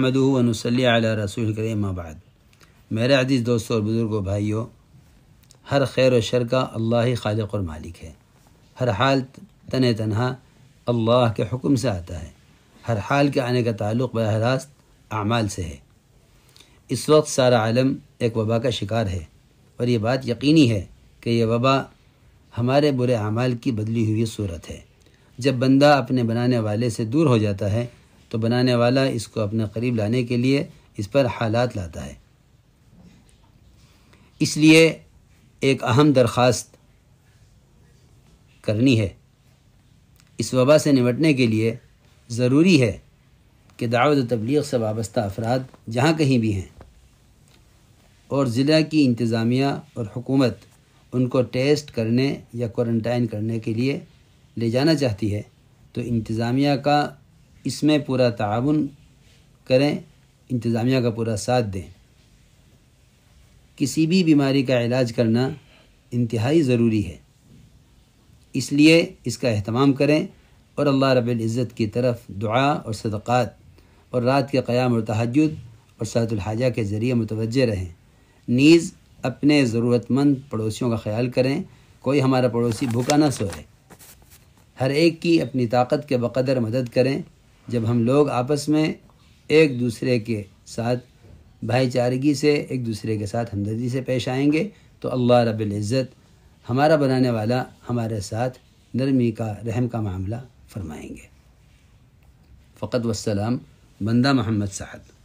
नहमद वनसली रसूल करीम आबाद मेरे अजीज़ दोस्तों और बुज़ुर्गो भाइयों हर खैर शर का अल्लाह ही खालक और मालिक है हर हाल तन तनहा अल्लाह के हुक्म से आता है हर हाल के आने का ताल्लुक़ बरह रास्त अमाल से है इस वक्त सारा आलम एक वबा का शिकार है और ये बात यकीनी है कि यह वबा हमारे बुरे अमाल की बदली हुई सूरत है जब बंदा अपने बनाने वाले से दूर हो जाता है तो बनाने वाला इसको अपने करीब लाने के लिए इस पर हालात लाता है इसलिए एक अहम दरख्वास्त करनी है इस वबा से निपटने के लिए ज़रूरी है कि दावत तबलीग से वाबस्ता अफराद जहाँ कहीं भी हैं और ज़िला की इंतज़ामिया और हुकूमत उनको टेस्ट करने या क्वारंटाइन करने के लिए ले जाना चाहती है तो इंतज़ामिया का इसमें पूरा ताउन करें इंतज़ामिया का पूरा साथ दें किसी भी बीमारी का इलाज करना इंतहाई ज़रूरी है इसलिए इसका अहतमाम करें और अल्लाह रब्ज़त की तरफ दुआ और सदक़ात और रात के क़याम और तहजद और सातुलहाजा के ज़रिए मुतवजह रहें नीज़ अपने ज़रूरतमंद पड़ोसियों का ख्याल करें कोई हमारा पड़ोसी भूखा ना सोए हर एक की अपनी ताकत के बकदर मदद करें जब हम लोग आपस में एक दूसरे के साथ भाईचारगी से एक दूसरे के साथ हमदर्दी से पेश आएंगे तो अल्लाह रब्ज़त हमारा बनाने वाला हमारे साथ नरमी का रहम का मामला फरमाएंगे फ़कत वसलाम बंदा मोहम्मद साहब